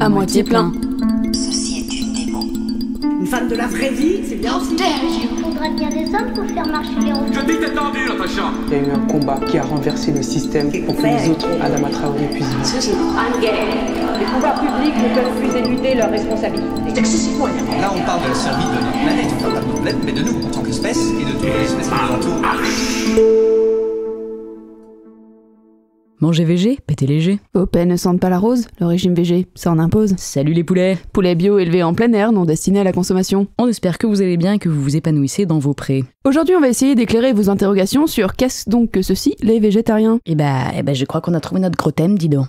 À moitié plein. Ceci est une démo. Une femme de la vraie vie, c'est bien Il Faudra bien des hommes pour faire marcher les roues. Je dis que t'es tendu dans ta Il y a eu un combat qui a renversé le système pour que les autres Adama Traoré puissent vivre. guerre. Les pouvoirs publics ne peuvent plus éluder leurs responsabilités. excessivement Là, on parle de la survie de notre planète, en pas de notre planète, mais de nous en tant qu'espèce et de toutes les espèces qui nous entourent. Ah, ah, ah. Manger végé, péter léger. Au ne sentent pas la rose, le régime végé, ça en impose. Salut les poulets Poulets bio élevés en plein air, non destinés à la consommation. On espère que vous allez bien et que vous vous épanouissez dans vos prés. Aujourd'hui, on va essayer d'éclairer vos interrogations sur qu'est-ce donc que ceci, les végétariens Eh bah, eh bah, je crois qu'on a trouvé notre gros thème, dis donc.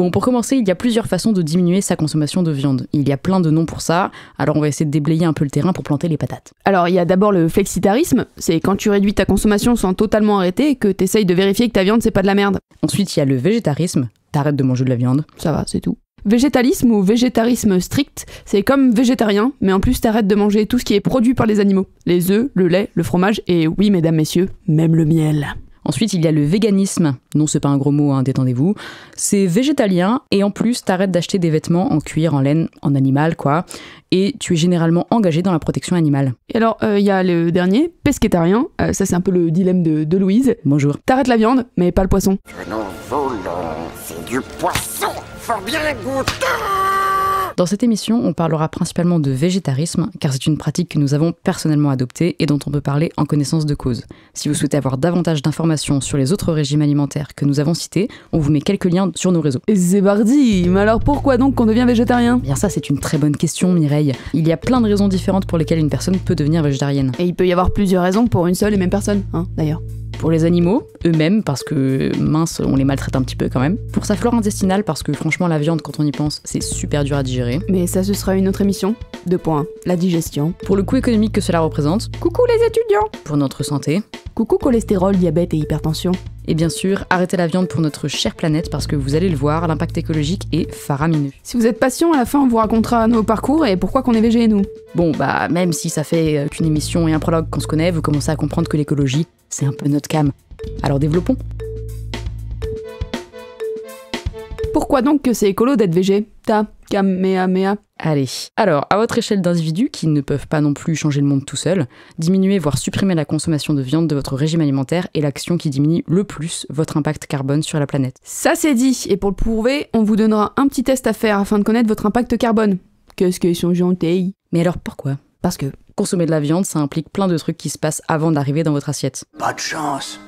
Bon, pour commencer, il y a plusieurs façons de diminuer sa consommation de viande. Il y a plein de noms pour ça, alors on va essayer de déblayer un peu le terrain pour planter les patates. Alors, il y a d'abord le flexitarisme, c'est quand tu réduis ta consommation sans totalement arrêter et que essayes de vérifier que ta viande c'est pas de la merde. Ensuite, il y a le végétarisme, t'arrêtes de manger de la viande. Ça va, c'est tout. Végétalisme ou végétarisme strict, c'est comme végétarien, mais en plus t'arrêtes de manger tout ce qui est produit par les animaux. Les œufs, le lait, le fromage et oui, mesdames, messieurs, même le miel. Ensuite, il y a le véganisme. Non, c'est pas un gros mot, hein, détendez-vous. C'est végétalien et en plus, t'arrêtes d'acheter des vêtements en cuir, en laine, en animal, quoi. Et tu es généralement engagé dans la protection animale. Et alors, euh, il y a le dernier, pescétarien. Euh, ça, c'est un peu le dilemme de, Louise. Bonjour. T'arrêtes la viande, mais pas le poisson. Euh, c'est du poisson bien dans cette émission, on parlera principalement de végétarisme, car c'est une pratique que nous avons personnellement adoptée et dont on peut parler en connaissance de cause. Si vous souhaitez avoir davantage d'informations sur les autres régimes alimentaires que nous avons cités, on vous met quelques liens sur nos réseaux. C'est bardi Mais alors pourquoi donc qu'on devient végétarien eh Bien ça, c'est une très bonne question, Mireille. Il y a plein de raisons différentes pour lesquelles une personne peut devenir végétarienne. Et il peut y avoir plusieurs raisons pour une seule et même personne, hein, d'ailleurs. Pour les animaux, eux-mêmes, parce que mince, on les maltraite un petit peu quand même. Pour sa flore intestinale, parce que franchement, la viande, quand on y pense, c'est super dur à digérer. Mais ça, ce sera une autre émission. Deux points. La digestion. Pour le coût économique que cela représente. Coucou les étudiants Pour notre santé. Coucou cholestérol, diabète et hypertension. Et bien sûr, arrêtez la viande pour notre chère planète parce que vous allez le voir, l'impact écologique est faramineux. Si vous êtes patient, à la fin on vous racontera nos parcours et pourquoi qu'on est végé nous. Bon bah même si ça fait euh, qu'une émission et un prologue qu'on se connaît, vous commencez à comprendre que l'écologie, c'est un peu notre cam. Alors développons. Pourquoi donc que c'est écolo d'être végé Ta, mea? Allez, alors à votre échelle d'individus, qui ne peuvent pas non plus changer le monde tout seul, diminuer voire supprimer la consommation de viande de votre régime alimentaire est l'action qui diminue le plus votre impact carbone sur la planète. Ça c'est dit, et pour le prouver, on vous donnera un petit test à faire afin de connaître votre impact carbone. Qu'est-ce qu'ils sont gentils Mais alors pourquoi Parce que consommer de la viande, ça implique plein de trucs qui se passent avant d'arriver dans votre assiette. Pas de chance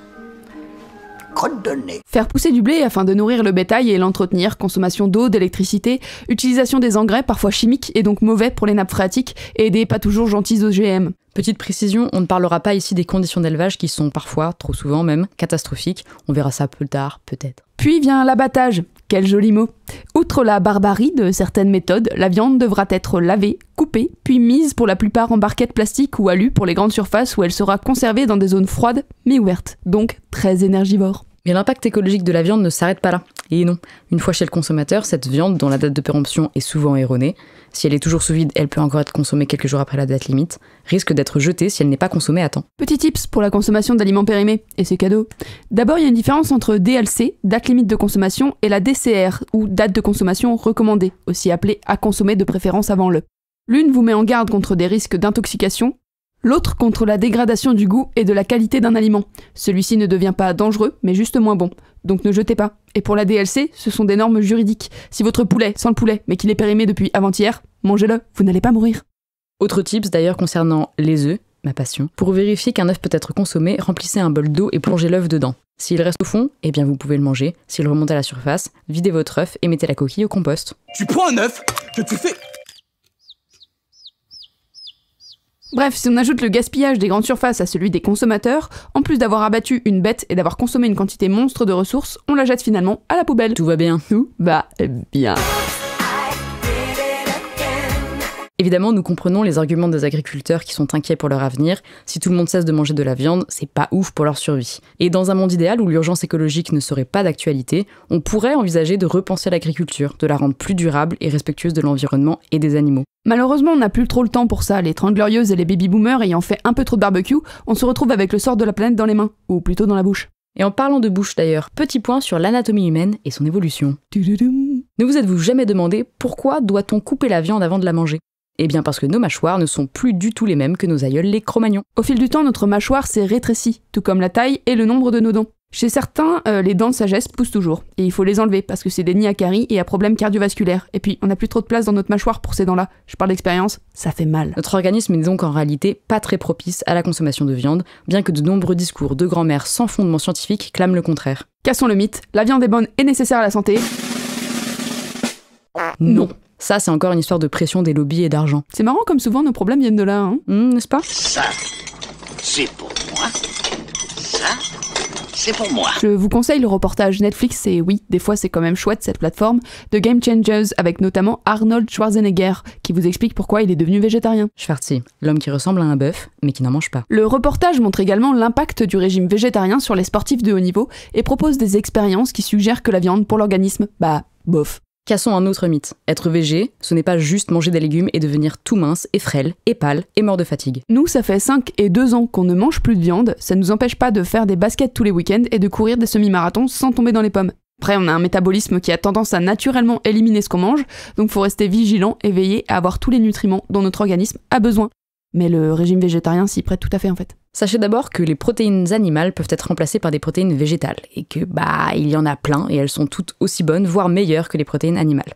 Faire pousser du blé afin de nourrir le bétail et l'entretenir, consommation d'eau, d'électricité, utilisation des engrais parfois chimiques et donc mauvais pour les nappes phréatiques et des pas toujours gentils OGM. Petite précision, on ne parlera pas ici des conditions d'élevage qui sont parfois, trop souvent même, catastrophiques. On verra ça plus tard, peut-être. Puis vient l'abattage, quel joli mot. Outre la barbarie de certaines méthodes, la viande devra être lavée, coupée, puis mise pour la plupart en barquettes plastiques ou alu pour les grandes surfaces où elle sera conservée dans des zones froides mais ouvertes, donc très énergivores. Mais l'impact écologique de la viande ne s'arrête pas là. Et non, une fois chez le consommateur, cette viande, dont la date de péremption est souvent erronée, si elle est toujours sous vide, elle peut encore être consommée quelques jours après la date limite, risque d'être jetée si elle n'est pas consommée à temps. Petit tips pour la consommation d'aliments périmés, et c'est cadeaux. D'abord, il y a une différence entre DLC, date limite de consommation, et la DCR, ou date de consommation recommandée, aussi appelée à consommer de préférence avant le. L'une vous met en garde contre des risques d'intoxication, L'autre contre la dégradation du goût et de la qualité d'un aliment. Celui-ci ne devient pas dangereux, mais juste moins bon. Donc ne jetez pas. Et pour la DLC, ce sont des normes juridiques. Si votre poulet sans le poulet, mais qu'il est périmé depuis avant-hier, mangez-le, vous n'allez pas mourir. Autre tips d'ailleurs concernant les œufs, ma passion. Pour vérifier qu'un œuf peut être consommé, remplissez un bol d'eau et plongez l'œuf dedans. S'il reste au fond, eh bien vous pouvez le manger. S'il remonte à la surface, videz votre œuf et mettez la coquille au compost. Tu prends un œuf que tu fais Bref, si on ajoute le gaspillage des grandes surfaces à celui des consommateurs, en plus d'avoir abattu une bête et d'avoir consommé une quantité monstre de ressources, on la jette finalement à la poubelle. Tout va bien. Tout va bien. Évidemment, nous comprenons les arguments des agriculteurs qui sont inquiets pour leur avenir. Si tout le monde cesse de manger de la viande, c'est pas ouf pour leur survie. Et dans un monde idéal où l'urgence écologique ne serait pas d'actualité, on pourrait envisager de repenser l'agriculture, de la rendre plus durable et respectueuse de l'environnement et des animaux. Malheureusement, on n'a plus trop le temps pour ça. Les 30 glorieuses et les baby-boomers ayant fait un peu trop de barbecue, on se retrouve avec le sort de la planète dans les mains, ou plutôt dans la bouche. Et en parlant de bouche d'ailleurs, petit point sur l'anatomie humaine et son évolution. Ne vous êtes-vous jamais demandé pourquoi doit-on couper la viande avant de la manger eh bien parce que nos mâchoires ne sont plus du tout les mêmes que nos aïeuls les cro Au fil du temps, notre mâchoire s'est rétrécie, tout comme la taille et le nombre de nos dents. Chez certains, euh, les dents de sagesse poussent toujours, et il faut les enlever parce que c'est des nids à caries et à problèmes cardiovasculaires. Et puis, on n'a plus trop de place dans notre mâchoire pour ces dents-là. Je parle d'expérience, ça fait mal. Notre organisme n'est donc en réalité pas très propice à la consommation de viande, bien que de nombreux discours de grand mères sans fondement scientifique clament le contraire. Cassons le mythe, la viande est bonne et nécessaire à la santé. Non. Ça, c'est encore une histoire de pression des lobbies et d'argent. C'est marrant comme souvent nos problèmes viennent de là, hein hmm, n'est-ce pas Ça, c'est pour moi. Ça, c'est pour moi. Je vous conseille le reportage Netflix et oui, des fois c'est quand même chouette cette plateforme de Game Changers avec notamment Arnold Schwarzenegger qui vous explique pourquoi il est devenu végétarien. Schwarzi, l'homme qui ressemble à un bœuf mais qui n'en mange pas. Le reportage montre également l'impact du régime végétarien sur les sportifs de haut niveau et propose des expériences qui suggèrent que la viande pour l'organisme, bah bof. Cassons un autre mythe. Être végé, ce n'est pas juste manger des légumes et devenir tout mince et frêle et pâle et mort de fatigue. Nous, ça fait 5 et 2 ans qu'on ne mange plus de viande, ça ne nous empêche pas de faire des baskets tous les week-ends et de courir des semi-marathons sans tomber dans les pommes. Après, on a un métabolisme qui a tendance à naturellement éliminer ce qu'on mange, donc faut rester vigilant et veiller à avoir tous les nutriments dont notre organisme a besoin. Mais le régime végétarien s'y prête tout à fait en fait. Sachez d'abord que les protéines animales peuvent être remplacées par des protéines végétales, et que bah il y en a plein et elles sont toutes aussi bonnes, voire meilleures que les protéines animales.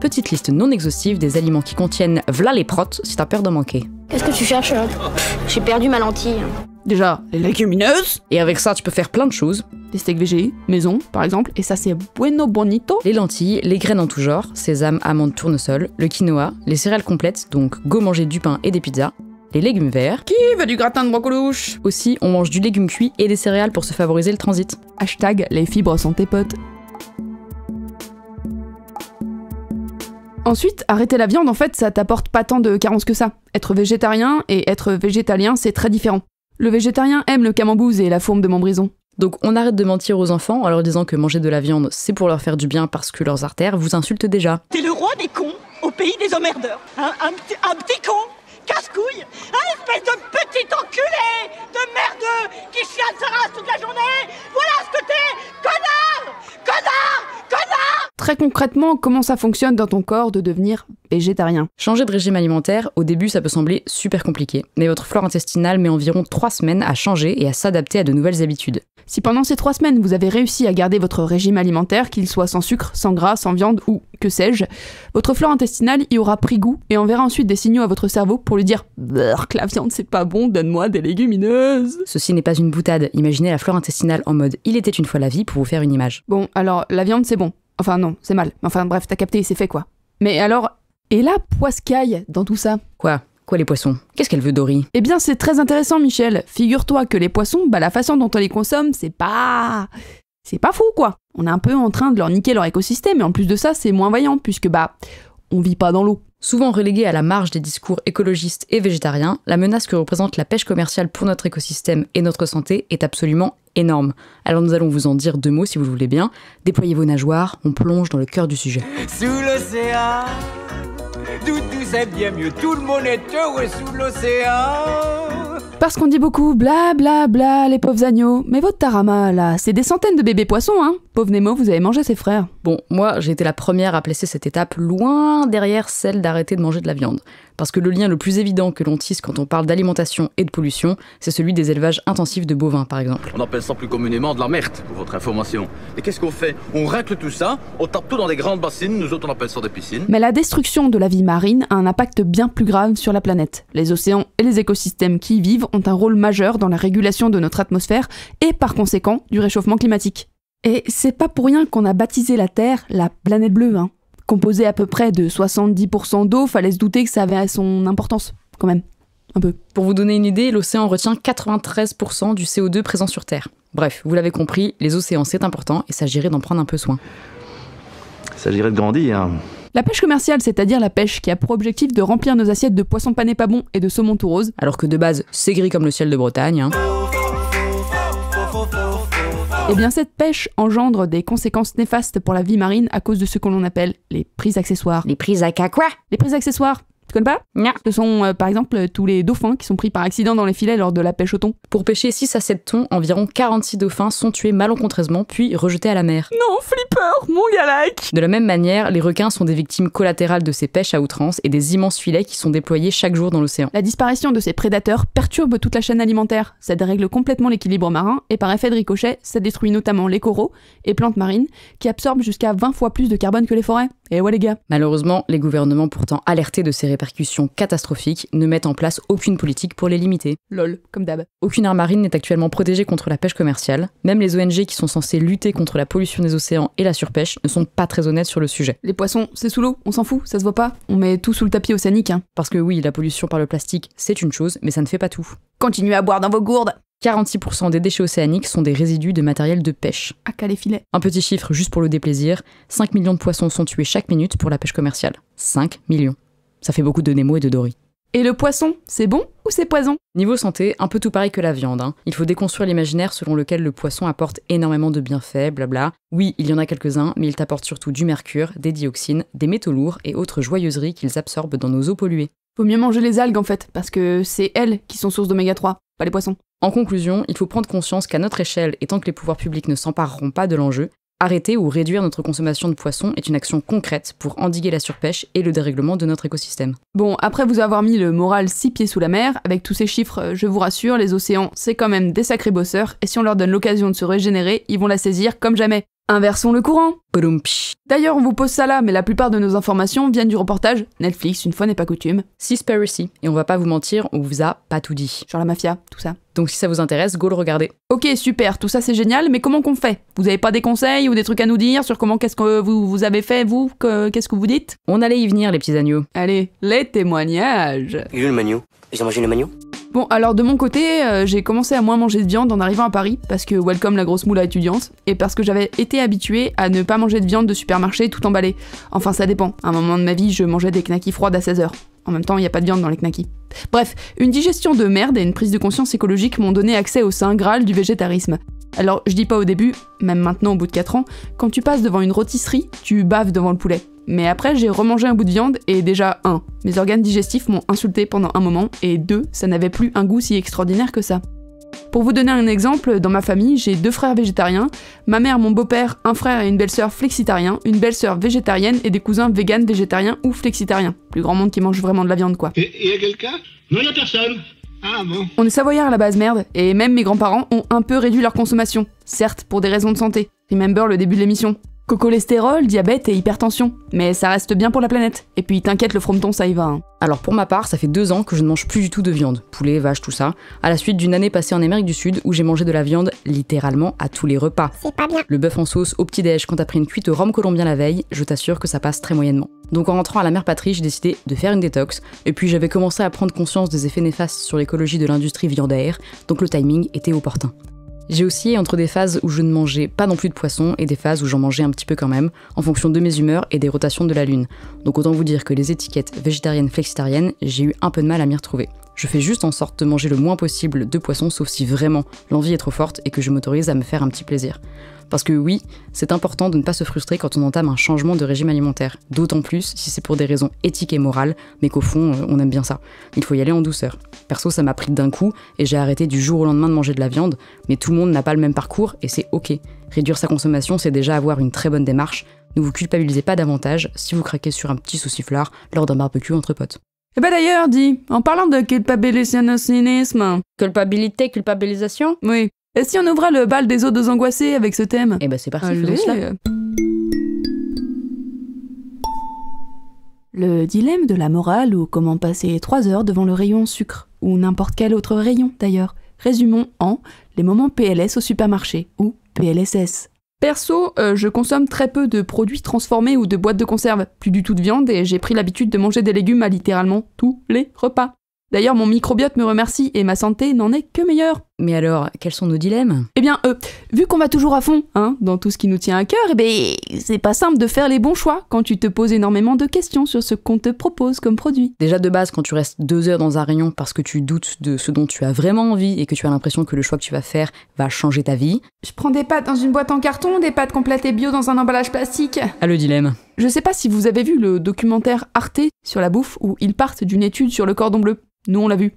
Petite liste non exhaustive des aliments qui contiennent v'là les protes si t'as peur d'en manquer. Qu'est-ce que tu cherches là J'ai perdu ma lentille. Déjà, les légumineuses Et avec ça, tu peux faire plein de choses. Des steaks végé, maison, par exemple, et ça c'est bueno bonito. Les lentilles, les graines en tout genre, sésame, amandes, tournesol, le quinoa, les céréales complètes, donc go manger du pain et des pizzas, les légumes verts. Qui veut du gratin de brocolouche Aussi, on mange du légume cuit et des céréales pour se favoriser le transit. Hashtag les fibres sont tes potes. Ensuite, arrêter la viande, en fait, ça t'apporte pas tant de carences que ça. Être végétarien et être végétalien, c'est très différent. Le végétarien aime le camembouze et la fourme de membrison. Donc on arrête de mentir aux enfants en leur disant que manger de la viande, c'est pour leur faire du bien parce que leurs artères vous insultent déjà. T'es le roi des cons au pays des emmerdeurs. un petit con casse-couille, espèce de petit enculé, de merdeux, qui chiale sa race toute la journée. Voilà ce que t'es, connard, connard, connard. Très concrètement, comment ça fonctionne dans ton corps de devenir végétarien Changer de régime alimentaire, au début, ça peut sembler super compliqué, mais votre flore intestinale met environ 3 semaines à changer et à s'adapter à de nouvelles habitudes. Si pendant ces 3 semaines, vous avez réussi à garder votre régime alimentaire, qu'il soit sans sucre, sans gras, sans viande ou que sais-je, votre flore intestinale y aura pris goût et enverra ensuite des signaux à votre cerveau pour pour lui dire la viande c'est pas bon, donne-moi des légumineuses. Ceci n'est pas une boutade. Imaginez la flore intestinale en mode il était une fois la vie pour vous faire une image. Bon, alors la viande c'est bon. Enfin non, c'est mal. Enfin bref, t'as capté, c'est fait quoi. Mais alors, et la poiscaille dans tout ça Quoi Quoi les poissons Qu'est-ce qu'elle veut Dory Eh bien c'est très intéressant Michel. Figure-toi que les poissons, bah la façon dont on les consomme, c'est pas... C'est pas fou quoi. On est un peu en train de leur niquer leur écosystème et en plus de ça, c'est moins voyant puisque bah on vit pas dans l'eau. Souvent relégué à la marge des discours écologistes et végétariens, la menace que représente la pêche commerciale pour notre écosystème et notre santé est absolument énorme. Alors nous allons vous en dire deux mots si vous le voulez bien. Déployez vos nageoires, on plonge dans le cœur du sujet. Sous l'océan, tout, tout bien mieux, tout le monde est heureux sous l'océan. Parce qu'on dit beaucoup bla bla bla les pauvres agneaux, mais votre tarama là, c'est des centaines de bébés poissons, hein Pauvre Nemo, vous avez mangé ses frères. Bon, moi j'ai été la première à placer cette étape loin derrière celle d'arrêter de manger de la viande. Parce que le lien le plus évident que l'on tisse quand on parle d'alimentation et de pollution, c'est celui des élevages intensifs de bovins, par exemple. On appelle ça plus communément de la merde, pour votre information. Et qu'est-ce qu'on fait On règle tout ça, on tape tout dans des grandes bassines, nous autres on appelle ça des piscines. Mais la destruction de la vie marine a un impact bien plus grave sur la planète. Les océans et les écosystèmes qui y vivent ont un rôle majeur dans la régulation de notre atmosphère et par conséquent du réchauffement climatique. Et c'est pas pour rien qu'on a baptisé la Terre la planète bleue, hein composé à peu près de 70% d'eau, fallait se douter que ça avait son importance, quand même. Un peu. Pour vous donner une idée, l'océan retient 93% du CO2 présent sur Terre. Bref, vous l'avez compris, les océans c'est important et s'agirait d'en prendre un peu soin. s'agirait de grandir. Hein. La pêche commerciale, c'est-à-dire la pêche qui a pour objectif de remplir nos assiettes de poissons panés pas bons et de saumon tout rose, alors que de base c'est gris comme le ciel de Bretagne. Hein. Eh bien, cette pêche engendre des conséquences néfastes pour la vie marine à cause de ce que l'on appelle les prises accessoires. Les prises à quoi Les prises accessoires. Tu connais pas Ce sont euh, par exemple tous les dauphins qui sont pris par accident dans les filets lors de la pêche au thon. Pour pêcher 6 à 7 thons, environ 46 dauphins sont tués malencontreusement puis rejetés à la mer. Non, flip de la même manière, les requins sont des victimes collatérales de ces pêches à outrance et des immenses filets qui sont déployés chaque jour dans l'océan. La disparition de ces prédateurs perturbe toute la chaîne alimentaire, ça dérègle complètement l'équilibre marin et par effet de ricochet, ça détruit notamment les coraux et plantes marines qui absorbent jusqu'à 20 fois plus de carbone que les forêts. Et eh ouais les gars Malheureusement, les gouvernements pourtant alertés de ces répercussions catastrophiques ne mettent en place aucune politique pour les limiter. Lol, comme d'hab. Aucune arme marine n'est actuellement protégée contre la pêche commerciale, même les ONG qui sont censées lutter contre la pollution des océans et la surpêche ne sont pas très honnêtes sur le sujet. Les poissons, c'est sous l'eau, on s'en fout, ça se voit pas, on met tout sous le tapis océanique. Hein. Parce que oui, la pollution par le plastique, c'est une chose, mais ça ne fait pas tout. Continuez à boire dans vos gourdes 46% des déchets océaniques sont des résidus de matériel de pêche. Ah, les filets. Un petit chiffre juste pour le déplaisir, 5 millions de poissons sont tués chaque minute pour la pêche commerciale. 5 millions. Ça fait beaucoup de Nemo et de Dory. Et le poisson, c'est bon ou c'est poison Niveau santé, un peu tout pareil que la viande. Hein. Il faut déconstruire l'imaginaire selon lequel le poisson apporte énormément de bienfaits, blabla. Oui, il y en a quelques-uns, mais il t'apporte surtout du mercure, des dioxines, des métaux lourds et autres joyeuseries qu'ils absorbent dans nos eaux polluées. Faut mieux manger les algues en fait, parce que c'est elles qui sont source d'oméga 3, pas les poissons. En conclusion, il faut prendre conscience qu'à notre échelle, et tant que les pouvoirs publics ne s'empareront pas de l'enjeu, Arrêter ou réduire notre consommation de poissons est une action concrète pour endiguer la surpêche et le dérèglement de notre écosystème. Bon, après vous avoir mis le moral six pieds sous la mer, avec tous ces chiffres, euh, je vous rassure, les océans, c'est quand même des sacrés bosseurs, et si on leur donne l'occasion de se régénérer, ils vont la saisir comme jamais. Inversons le courant. D'ailleurs, on vous pose ça là, mais la plupart de nos informations viennent du reportage Netflix, une fois n'est pas coutume. Seaspiracy. Et on va pas vous mentir, on vous a pas tout dit. Genre la mafia, tout ça. Donc si ça vous intéresse, go le regarder. Ok, super, tout ça c'est génial, mais comment qu'on fait Vous avez pas des conseils ou des trucs à nous dire sur comment qu'est-ce que vous, vous avez fait, vous Qu'est-ce que vous dites On allait y venir, les petits agneaux. Allez, les témoignages. J'ai le magnou. J'ai mangé le magnou Bon, alors de mon côté, euh, j'ai commencé à moins manger de viande en arrivant à Paris, parce que welcome la grosse moule à étudiante, et parce que j'avais été habituée à ne pas manger de viande de supermarché tout emballé. Enfin, ça dépend. À un moment de ma vie, je mangeais des knackis froides à 16h. En même temps, il n'y a pas de viande dans les knackis. Bref, une digestion de merde et une prise de conscience écologique m'ont donné accès au saint graal du végétarisme. Alors, je dis pas au début, même maintenant au bout de 4 ans, quand tu passes devant une rôtisserie, tu baves devant le poulet. Mais après, j'ai remangé un bout de viande et déjà, un, mes organes digestifs m'ont insulté pendant un moment, et deux, ça n'avait plus un goût si extraordinaire que ça. Pour vous donner un exemple, dans ma famille, j'ai deux frères végétariens, ma mère, mon beau-père, un frère et une belle-sœur flexitarien, une belle-sœur végétarienne et des cousins vegan végétariens ou flexitariens. Plus grand monde qui mange vraiment de la viande, quoi. Et, y a quelqu'un Non, y a personne. Ah bon On est savoyards à la base, merde, et même mes grands-parents ont un peu réduit leur consommation, certes pour des raisons de santé. Remember le début de l'émission. Cocholestérol, diabète et hypertension. Mais ça reste bien pour la planète. Et puis t'inquiète, le frometon, ça y va. Hein. Alors pour ma part, ça fait deux ans que je ne mange plus du tout de viande, poulet, vache, tout ça, à la suite d'une année passée en Amérique du Sud où j'ai mangé de la viande littéralement à tous les repas. C'est pas bien. Le bœuf en sauce au petit-déj quand t'as pris une cuite au rhum colombien la veille, je t'assure que ça passe très moyennement. Donc en rentrant à la mère patrie, j'ai décidé de faire une détox, et puis j'avais commencé à prendre conscience des effets néfastes sur l'écologie de l'industrie viandaire, donc le timing était opportun. J'ai aussi entre des phases où je ne mangeais pas non plus de poisson et des phases où j'en mangeais un petit peu quand même, en fonction de mes humeurs et des rotations de la lune. Donc autant vous dire que les étiquettes végétariennes, flexitariennes, j'ai eu un peu de mal à m'y retrouver. Je fais juste en sorte de manger le moins possible de poisson, sauf si vraiment l'envie est trop forte et que je m'autorise à me faire un petit plaisir. Parce que oui, c'est important de ne pas se frustrer quand on entame un changement de régime alimentaire, d'autant plus si c'est pour des raisons éthiques et morales, mais qu'au fond, euh, on aime bien ça. Il faut y aller en douceur. Perso, ça m'a pris d'un coup et j'ai arrêté du jour au lendemain de manger de la viande, mais tout le monde n'a pas le même parcours et c'est ok. Réduire sa consommation, c'est déjà avoir une très bonne démarche. Ne vous culpabilisez pas davantage si vous craquez sur un petit souci lors d'un barbecue entre potes. Eh ben d'ailleurs, dis, en parlant de culpabilisation, culpabilité, culpabilisation Oui. Et si on ouvra le bal des des angoissés avec ce thème Eh ben c'est parti, faisons Le dilemme de la morale ou comment passer trois heures devant le rayon sucre, ou n'importe quel autre rayon d'ailleurs. Résumons en les moments PLS au supermarché, ou PLSS. Perso, euh, je consomme très peu de produits transformés ou de boîtes de conserve, plus du tout de viande et j'ai pris l'habitude de manger des légumes à littéralement tous les repas. D'ailleurs, mon microbiote me remercie et ma santé n'en est que meilleure. Mais alors, quels sont nos dilemmes Eh bien, euh, vu qu'on va toujours à fond hein, dans tout ce qui nous tient à cœur, eh ben, c'est pas simple de faire les bons choix quand tu te poses énormément de questions sur ce qu'on te propose comme produit. Déjà de base, quand tu restes deux heures dans un rayon parce que tu doutes de ce dont tu as vraiment envie et que tu as l'impression que le choix que tu vas faire va changer ta vie. Je prends des pâtes dans une boîte en carton, des pâtes complètes et bio dans un emballage plastique. Ah, le dilemme. Je sais pas si vous avez vu le documentaire Arte sur la bouffe où ils partent d'une étude sur le cordon bleu. Nous, on l'a vu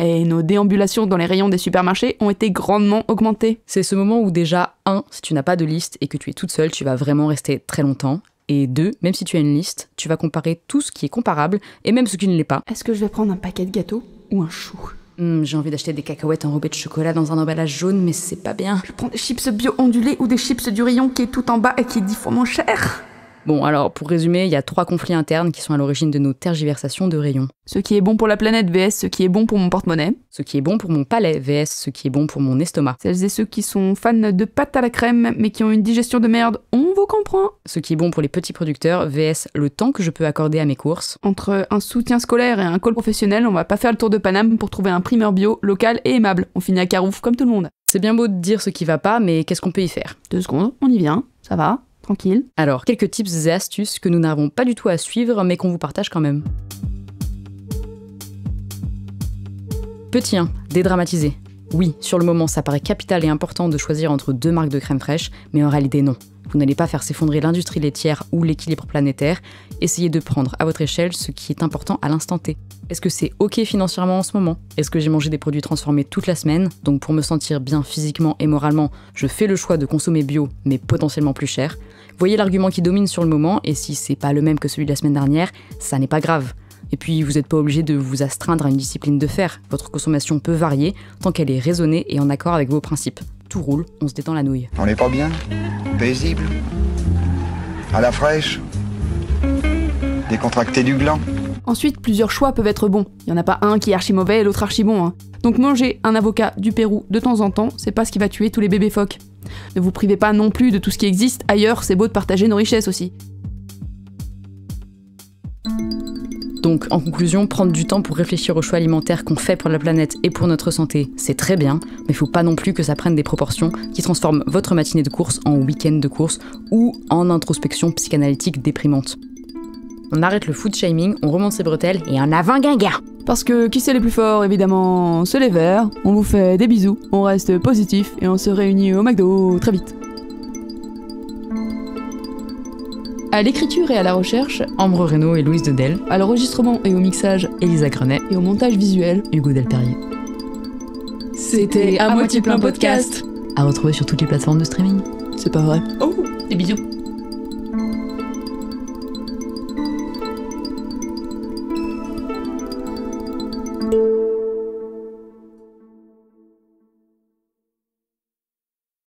et nos déambulations dans les rayons des supermarchés ont été grandement augmentées. C'est ce moment où déjà, 1. Si tu n'as pas de liste et que tu es toute seule, tu vas vraiment rester très longtemps. Et 2. Même si tu as une liste, tu vas comparer tout ce qui est comparable et même ce qui ne l'est pas. Est-ce que je vais prendre un paquet de gâteaux ou un chou hmm, j'ai envie d'acheter des cacahuètes enrobées de chocolat dans un emballage jaune, mais c'est pas bien. Je prends des chips bio ondulées ou des chips du rayon qui est tout en bas et qui est dix fois moins cher. Bon, alors pour résumer, il y a trois conflits internes qui sont à l'origine de nos tergiversations de rayons. Ce qui est bon pour la planète, VS, ce qui est bon pour mon porte-monnaie. Ce qui est bon pour mon palais, VS, ce qui est bon pour mon estomac. Celles et ceux qui sont fans de pâtes à la crème mais qui ont une digestion de merde, on vous comprend. Ce qui est bon pour les petits producteurs, VS, le temps que je peux accorder à mes courses. Entre un soutien scolaire et un col professionnel, on va pas faire le tour de Paname pour trouver un primeur bio, local et aimable. On finit à Carouf comme tout le monde. C'est bien beau de dire ce qui va pas, mais qu'est-ce qu'on peut y faire Deux secondes, on y vient, ça va tranquille. Alors, quelques tips et astuces que nous n'avons pas du tout à suivre, mais qu'on vous partage quand même. Petit 1, dédramatiser. Oui, sur le moment, ça paraît capital et important de choisir entre deux marques de crème fraîche, mais en réalité, non. Vous n'allez pas faire s'effondrer l'industrie laitière ou l'équilibre planétaire. Essayez de prendre à votre échelle ce qui est important à l'instant T. Est-ce que c'est OK financièrement en ce moment Est-ce que j'ai mangé des produits transformés toute la semaine Donc pour me sentir bien physiquement et moralement, je fais le choix de consommer bio, mais potentiellement plus cher. Voyez l'argument qui domine sur le moment, et si c'est pas le même que celui de la semaine dernière, ça n'est pas grave. Et puis, vous n'êtes pas obligé de vous astreindre à une discipline de fer. Votre consommation peut varier tant qu'elle est raisonnée et en accord avec vos principes tout roule, on se détend la nouille. On n'est pas bien Paisible À la fraîche Décontracté du gland Ensuite, plusieurs choix peuvent être bons. Il n'y en a pas un qui est archi mauvais et l'autre archi bon. Hein. Donc manger un avocat du Pérou de temps en temps, c'est pas ce qui va tuer tous les bébés phoques. Ne vous privez pas non plus de tout ce qui existe ailleurs, c'est beau de partager nos richesses aussi. Donc en conclusion, prendre du temps pour réfléchir aux choix alimentaires qu'on fait pour la planète et pour notre santé, c'est très bien, mais il faut pas non plus que ça prenne des proportions qui transforment votre matinée de course en week-end de course ou en introspection psychanalytique déprimante. On arrête le food shaming, on remonte ses bretelles et en avant guinga Parce que qui sait les plus forts évidemment C'est les verts, on vous fait des bisous, on reste positif et on se réunit au McDo très vite À l'écriture et à la recherche, Ambre Reynaud et Louise Dedel. À l'enregistrement et au mixage, Elisa Grenet. Et au montage visuel, Hugo Delperrier. C'était un moitié plein podcast. À retrouver sur toutes les plateformes de streaming. C'est pas vrai. Oh, des bisous.